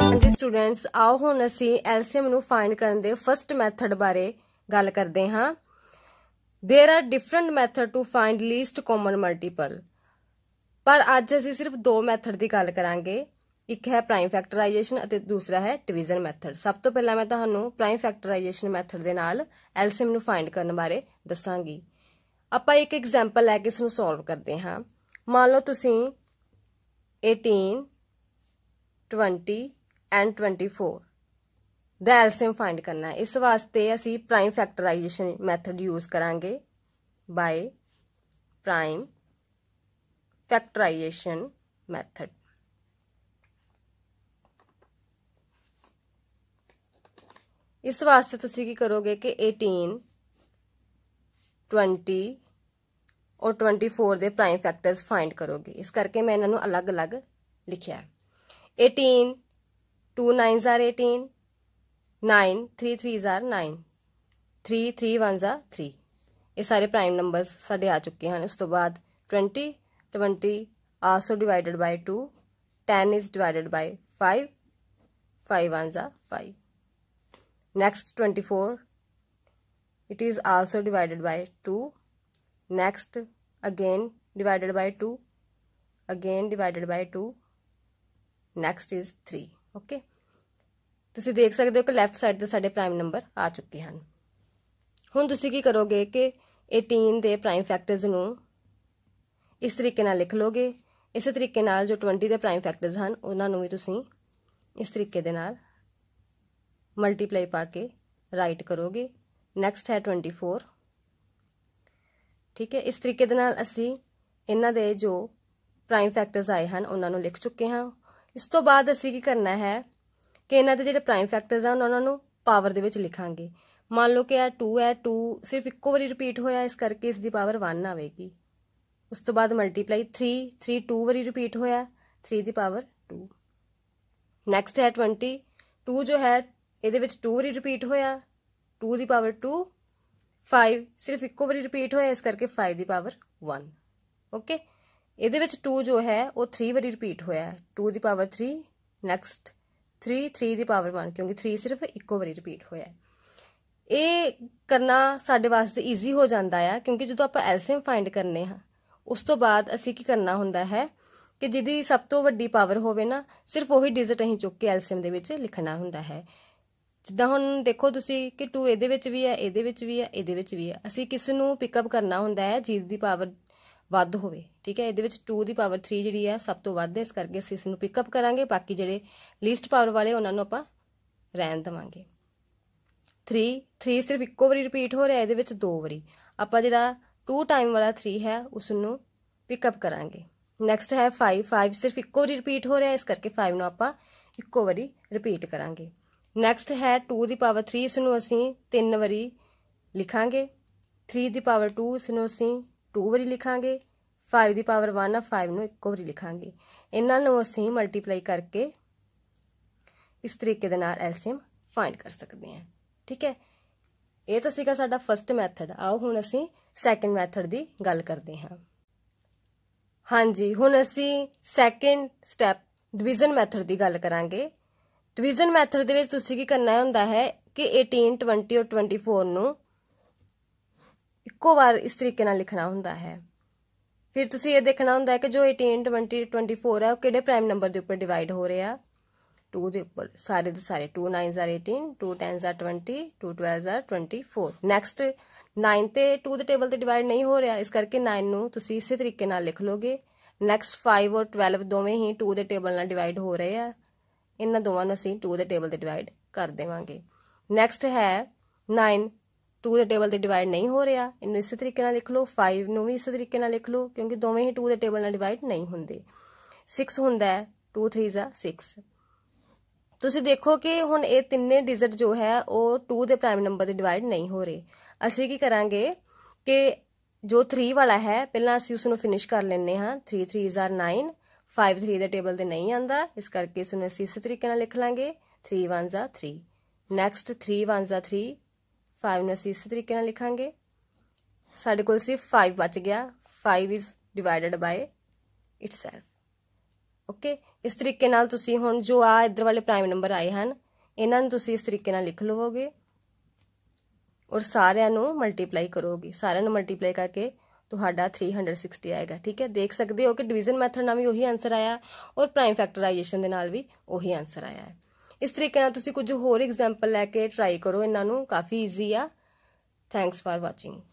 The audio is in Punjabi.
ਹਾਂਜੀ ਸਟੂਡੈਂਟਸ ਆਓ ਹੁਣ ਅਸੀਂ ਐਲਸੀਐਮ ਨੂੰ ਫਾਈਂਡ ਕਰਨ ਦੇ ਫਰਸਟ ਮੈਥਡ ਬਾਰੇ ਗੱਲ ਕਰਦੇ ਹਾਂ there are different method to find least common multiple ਪਰ ਅੱਜ ਅਸੀਂ ਸਿਰਫ ਦੋ ਮੈਥਡ ਦੀ ਗੱਲ ਕਰਾਂਗੇ ਇੱਕ ਹੈ ਪ੍ਰਾਈਮ ਫੈਕਟਰਾਈਜੇਸ਼ਨ ਅਤੇ ਦੂਸਰਾ ਹੈ ਡਿਵੀਜ਼ਨ ਮੈਥਡ ਸਭ ਤੋਂ ਪਹਿਲਾਂ ਮੈਂ ਤੁਹਾਨੂੰ ਪ੍ਰਾਈਮ ਫੈਕਟਰਾਈਜੇਸ਼ਨ ਮੈਥਡ ਦੇ ਨਾਲ ਐਲਸੀਐਮ ਨੂੰ ਫਾਈਂਡ ਕਰਨ ਬਾਰੇ ਦੱਸਾਂਗੀ ਆਪਾਂ ਇੱਕ ਐਗਜ਼ਾਮਪਲ ਲੈ ਕੇ ਇਸ ਨੂੰ ਸੋਲਵ ਕਰਦੇ ਹਾਂ ਮੰਨ ਲਓ ਤੁਸੀਂ 18 20 ਐਂਡ 24 ਦਾ ਐਲਸੀਐਮ ਫਾਈਂਡ ਕਰਨਾ ਹੈ ਇਸ ਵਾਸਤੇ ਅਸੀਂ ਪ੍ਰਾਈਮ ਫੈਕਟਰਾਈਜੇਸ਼ਨ ਮੈਥਡ ਯੂਜ਼ ਕਰਾਂਗੇ ਬਾਈ ਪ੍ਰਾਈਮ ਫੈਕਟਰਾਈਜੇਸ਼ਨ ਮੈਥਡ ਇਸ ਵਾਸਤੇ ਤੁਸੀਂ ਕੀ ਕਰੋਗੇ ਕਿ 18 20 ਔਰ 24 ਦੇ ਪ੍ਰਾਈਮ ਫੈਕਟਰਸ ਫਾਈਂਡ ਕਰੋਗੇ ਇਸ ਕਰਕੇ ਮੈਂ ਇਹਨਾਂ ਨੂੰ ਅਲੱਗ-ਅਲੱਗ ਲਿਖਿਆ ਹੈ 18 2 9s are 18 9 3 3s are 9 3 3 1s are 3 ਇਹ ਸਾਰੇ ਪ੍ਰਾਈਮ ਨੰਬਰਸ ਸਾਡੇ ਆ ਚੁੱਕੇ ਹਨ ਉਸ ਤੋਂ ਬਾਅਦ 20 20 also divided by 2 10 is divided by 5 5 1s are 5 next 24 it is also divided by 2 next again divided by 2 again divided by 2 next is 3 okay ਤੁਸੀਂ ਦੇਖ ਸਕਦੇ ਹੋ ਕਿ ਲੈਫਟ ਸਾਈਡ ਤੇ ਸਾਡੇ ਪ੍ਰਾਈਮ ਨੰਬਰ ਆ ਚੁੱਕੇ ਹਨ ਹੁਣ ਤੁਸੀਂ ਕੀ ਕਰੋਗੇ ਕਿ 18 ਦੇ ਪ੍ਰਾਈਮ ਫੈਕਟਰਸ ਨੂੰ ਇਸ ਤਰੀਕੇ ਨਾਲ ਲਿਖ ਲੋਗੇ ਇਸੇ ਤਰੀਕੇ ਨਾਲ ਜੋ 20 ਦੇ ਪ੍ਰਾਈਮ ਫੈਕਟਰਸ ਹਨ ਉਹਨਾਂ ਨੂੰ ਵੀ ਤੁਸੀਂ ਇਸ ਤਰੀਕੇ ਦੇ ਨਾਲ ਮਲਟੀਪਲਾਈ ਪਾ ਕੇ ਰਾਈਟ ਕਰੋਗੇ ਨੈਕਸਟ ਹੈ 24 ਠੀਕ ਹੈ ਇਸ ਤਰੀਕੇ ਦੇ ਨਾਲ ਅਸੀਂ ਇਹਨਾਂ ਦੇ ਜੋ ਪ੍ਰਾਈਮ ਫੈਕਟਰਸ ਆਏ ਹਨ ਉਹਨਾਂ ਨੂੰ ਲਿਖ ਚੁੱਕੇ ਹਾਂ ਇਸ ਤੋਂ ਬਾਅਦ ਅਸੀਂ ਕੀ ਕਰਨਾ ਹੈ ਕਿ ਇਹਨਾਂ ਦੇ ਜਿਹੜੇ ਪ੍ਰਾਈਮ ਫੈਕਟਰਸ ਆ ਉਹਨਾਂ ਨੂੰ ਪਾਵਰ ਦੇ ਵਿੱਚ ਲਿਖਾਂਗੇ ਮੰਨ ਲਓ ਕਿ ਇਹ 2 ਹੈ 2 ਸਿਰਫ ਇੱਕੋ ਵਾਰੀ ਰਿਪੀਟ ਹੋਇਆ ਇਸ ਕਰਕੇ ਇਸ ਦੀ ਪਾਵਰ 1 ਆਵੇਗੀ ਉਸ ਤੋਂ ਬਾਅਦ ਮਲਟੀਪਲਾਈ 3 3 2 ਵਾਰੀ ਰਿਪੀਟ ਹੋਇਆ 3 ਦੀ ਪਾਵਰ 2 ਨੈਕਸਟ ਹੈ 20 2 ਜੋ ਹੈ ਇਹਦੇ ਵਿੱਚ 2 ਵਾਰੀ ਰਿਪੀਟ ਹੋਇਆ 2 ਦੀ ਪਾਵਰ 2 5 ਸਿਰਫ ਇੱਕੋ ਵਾਰੀ ਰਿਪੀਟ ਹੋਇਆ ਇਸ ਕਰਕੇ 5 ਦੀ ਪਾਵਰ 1 ਓਕੇ ਇਹਦੇ ਵਿੱਚ 2 ਜੋ ਹੈ ਉਹ 3 ਵਾਰੀ ਰਿਪੀਟ ਹੋਇਆ 2 ਦੀ ਪਾਵਰ 3 ਨੈਕਸਟ 3 3 ਦੀ ਪਾਵਰ 1 ਕਿਉਂਕਿ 3 ਸਿਰਫ ਇੱਕੋ ਵਾਰੀ ਰਿਪੀਟ ਹੋਇਆ ਇਹ ਕਰਨਾ ਸਾਡੇ ਵਾਸਤੇ ਈਜ਼ੀ ਹੋ ਜਾਂਦਾ ਆ ਕਿਉਂਕਿ ਜਦੋਂ ਆਪਾਂ ਐਲਸੀਐਮ ਫਾਈਂਡ ਕਰਨੇ ਆ ਉਸ ਤੋਂ ਬਾਅਦ ਅਸੀਂ ਕੀ ਕਰਨਾ ਹੁੰਦਾ ਹੈ ਕਿ ਜਿਹਦੀ ਸਭ ਤੋਂ ਵੱਡੀ ਪਾਵਰ ਹੋਵੇ ਨਾ ਸਿਰਫ ਉਹੀ ਡਿਜਿਟ ਅਸੀਂ ਚੁੱਕ ਕੇ ਐਲਸੀਐਮ ਦੇ ਵਿੱਚ ਲਿਖਣਾ ਹੁੰਦਾ ਹੈ ਜਿੱਦਾਂ ਹੁਣ ਦੇਖੋ ਤੁਸੀਂ ਕਿ 2 ਇਹਦੇ ਵਿੱਚ ਵੀ ਹੈ ਇਹਦੇ ਵਿੱਚ ਵੀ ਹੈ ਇਹਦੇ ਵਿੱਚ ਵੀ ਹੈ ਅਸੀਂ ਕਿਸ ਨੂੰ ਪਿਕਅਪ ਕਰਨਾ ਹੁੰਦਾ ਹੈ ਜੀ ਦੀ ਪਾਵਰ ਵੱਧ ਹੋਵੇ ਠੀਕ ਹੈ ਇਹਦੇ ਵਿੱਚ 2 ਦੀ ਪਾਵਰ 3 ਜਿਹੜੀ ਹੈ ਸਭ ਤੋਂ ਵੱਧ ਹੈ ਇਸ ਕਰਕੇ ਅਸੀਂ ਇਸ ਨੂੰ ਪਿਕਅਪ ਕਰਾਂਗੇ ਬਾਕੀ ਜਿਹੜੇ ਲੀਸਟ ਪਾਵਰ ਵਾਲੇ ਉਹਨਾਂ ਨੂੰ ਆਪਾਂ ਰਹਿਣ ਦਵਾਂਗੇ 3 3 ਸਿਰਫ ਇੱਕੋ ਵਾਰੀ ਰਿਪੀਟ ਹੋ ਰਿਹਾ ਇਹਦੇ ਵਿੱਚ ਦੋ ਵਾਰੀ ਆਪਾਂ ਜਿਹੜਾ 2 ਟਾਈਮ ਵਾਲਾ 3 ਹੈ ਉਸ ਨੂੰ ਪਿਕਅਪ ਕਰਾਂਗੇ ਨੈਕਸਟ ਹੈ 5 5 ਸਿਰਫ ਇੱਕੋ ਵਾਰੀ ਰਿਪੀਟ ਹੋ ਰਿਹਾ ਇਸ ਕਰਕੇ 5 ਨੂੰ ਆਪਾਂ ਇੱਕੋ ਵਾਰੀ ਰਿਪੀਟ ਕਰਾਂਗੇ ਨੈਕਸਟ ਹੈ 2 ਦੀ ਪਾਵਰ 3 ਇਸ ਨੂੰ ਅਸੀਂ 3 ਵਾਰੀ ਲਿਖਾਂਗੇ 3 ਦੀ ਪਾਵਰ 2 ਇਸ ਨੂੰ ਅਸੀਂ 2 ਵਾਰੀ ਲਿਖਾਂਗੇ 5 ਦੀ ਪਾਵਰ 1 ਆ 5 ਨੂੰ ਇੱਕ ਵਾਰੀ ਲਿਖਾਂਗੇ ਇਹਨਾਂ ਨੂੰ ਅਸੀਂ ਮਲਟੀਪਲਾਈ ਕਰਕੇ ਇਸ ਤਰੀਕੇ ਦੇ ਨਾਲ ਐਲਸੀਐਮ ਫਾਈਂਡ ਕਰ ਸਕਦੇ ਹਾਂ ਠੀਕ ਹੈ ਇਹ ਤਾਂ ਸੀਗਾ ਸਾਡਾ ਫਰਸਟ ਮੈਥਡ ਆਓ ਹੁਣ ਅਸੀਂ ਸੈਕੰਡ ਮੈਥਡ ਦੀ ਗੱਲ ਕਰਦੇ ਹਾਂ ਹਾਂਜੀ ਹੁਣ ਅਸੀਂ ਸੈਕੰਡ ਸਟੈਪ ਡਿਵੀਜ਼ਨ ਮੈਥਡ ਦੀ ਗੱਲ ਕਰਾਂਗੇ ਡਿਵੀਜ਼ਨ ਮੈਥਡ ਦੇ ਵਿੱਚ ਤੁਸੀਂ ਕੀ ਕਰਨਾ ਹੁੰਦਾ ਹੈ ਕਿ 18 20 ਔਰ 24 ਨੂੰ ਇੱਕੋ ਵਾਰ ਇਸ ਤਰੀਕੇ ਨਾਲ ਲਿਖਣਾ ਹੁੰਦਾ ਹੈ ਫਿਰ ਤੁਸੀਂ ਇਹ ਦੇਖਣਾ ਹੁੰਦਾ ਹੈ ਕਿ ਜੋ 18 20 24 ਹੈ ਉਹ ਕਿਹੜੇ ਪ੍ਰਾਈਮ ਨੰਬਰ ਦੇ ਉੱਪਰ ਡਿਵਾਈਡ ਹੋ ਰਿਹਾ 2 ਦੇ ਉੱਪਰ ਸਾਰੇ ਦੇ ਸਾਰੇ 2 9s 18 2 10s 20 2 12s 24 ਨੈਕਸਟ 9 ਤੇ 2 ਦੇ ਟੇਬਲ ਤੇ ਡਿਵਾਈਡ ਨਹੀਂ ਹੋ ਰਿਹਾ ਇਸ ਕਰਕੇ 9 ਨੂੰ ਤੁਸੀਂ ਇਸੇ ਤਰੀਕੇ ਨਾਲ ਲਿਖ ਲੋਗੇ ਨੈਕਸਟ 5 ਔਰ 12 ਦੋਵੇਂ ਹੀ 2 ਦੇ ਟੇਬਲ ਨਾਲ ਡਿਵਾਈਡ ਹੋ ਰਹੇ ਆ ਇਹਨਾਂ ਦੋਵਾਂ ਨੂੰ ਅਸੀਂ 2 ਦੇ ਟੇਬਲ ਤੇ ਡਿਵਾਈਡ ਕਰ ਦੇਵਾਂਗੇ ਨੈਕਸਟ ਹੈ 9 2 ਦੇ ਟੇਬਲ ਤੇ ਡਿਵਾਈਡ ਨਹੀਂ ਹੋ ਰਿਹਾ ਇਹਨੂੰ ਇਸੇ ਤਰੀਕੇ ਨਾਲ ਲਿਖ ਲਓ 5 ਨੂੰ ਵੀ ਇਸੇ ਤਰੀਕੇ ਨਾਲ ਲਿਖ ਲਓ ਕਿਉਂਕਿ ਦੋਵੇਂ ਹੀ 2 ਦੇ ਟੇਬਲ ਨਾਲ ਡਿਵਾਈਡ ਨਹੀਂ ਹੁੰਦੇ 6 ਹੁੰਦਾ 2 3 6 ਤੁਸੀਂ ਦੇਖੋ ਕਿ ਹੁਣ ਇਹ ਤਿੰਨੇ ਡਿਜਿਟ ਜੋ ਹੈ ਉਹ 2 ਦੇ ਪ੍ਰਾਈਮ ਨੰਬਰ ਦੇ ਡਿਵਾਈਡ ਨਹੀਂ ਹੋ ਰਹੇ ਅਸੀਂ ਕੀ ਕਰਾਂਗੇ ਕਿ ਜੋ 3 ਵਾਲਾ ਹੈ ਪਹਿਲਾਂ ਅਸੀਂ ਉਸ ਨੂੰ ਫਿਨਿਸ਼ ਕਰ ਲੈਣੇ ਹਾਂ 3 3 9 5-3 ਦੇ ਟੇਬਲ ਤੇ ਨਹੀਂ ਆਂਦਾ ਇਸ ਕਰਕੇ ਇਸ ਨੂੰ ਅਸੀਂ ਇਸੇ ਤਰੀਕੇ ਨਾਲ ਲਿਖ ਲਾਂਗੇ 3 1 ਜ਼ਾ 3 ਨੈਕਸਟ 3 1 ਜ਼ਾ 3 5 ਨੂੰ ਅਸੀਂ ਇਸੇ ਤਰੀਕੇ ਨਾਲ ਲਿਖਾਂਗੇ ਸਾਡੇ ਕੋਲ ਸਿਰਫ 5 ਬਚ ਗਿਆ 5 is divided by itself okay ਇਸ ਤਰੀਕੇ ਨਾਲ ਤੁਸੀਂ ਹੁਣ ਜੋ ਆ ਇਧਰ ਵਾਲੇ ਪ੍ਰਾਈਮ ਨੰਬਰ ਆਏ ਹਨ ਇਹਨਾਂ ਨੂੰ ਤੁਸੀਂ ਇਸ ਤਰੀਕੇ ਨਾਲ ਲਿਖ ਲਵੋਗੇ ਔਰ ਸਾਰਿਆਂ ਨੂੰ ਮਲਟੀਪਲਾਈ ਕਰੋਗੇ ਸਾਰਿਆਂ ਨੂੰ ਮਲਟੀਪਲਾਈ ਕਰਕੇ ਤੁਹਾਡਾ 360 ਆਏਗਾ ਠੀਕ ਹੈ ਦੇਖ ਸਕਦੇ ਹੋ ਕਿ ਡਿਵੀਜ਼ਨ ਮੈਥਡ ਨਾਲ ਵੀ ਉਹੀ ਆਨਸਰ ਆਇਆ ਔਰ ਪ੍ਰਾਈਮ ਫੈਕਟਰਾਈਜੇਸ਼ਨ ਦੇ ਨਾਲ ਵੀ ਉਹੀ ਆਨਸਰ ਆਇਆ ਹੈ ਇਸ ਤਰੀਕੇ ਨਾਲ ਤੁਸੀਂ ਕੁਝ ਹੋਰ ਐਗਜ਼ਾਮਪਲ ਲੈ ਕੇ ਟਰਾਈ ਕਰੋ ਇਹਨਾਂ ਨੂੰ ਕਾਫੀ ਈਜ਼ੀ ਆ ਥੈਂਕਸ ਫਾਰ ਵਾਚਿੰਗ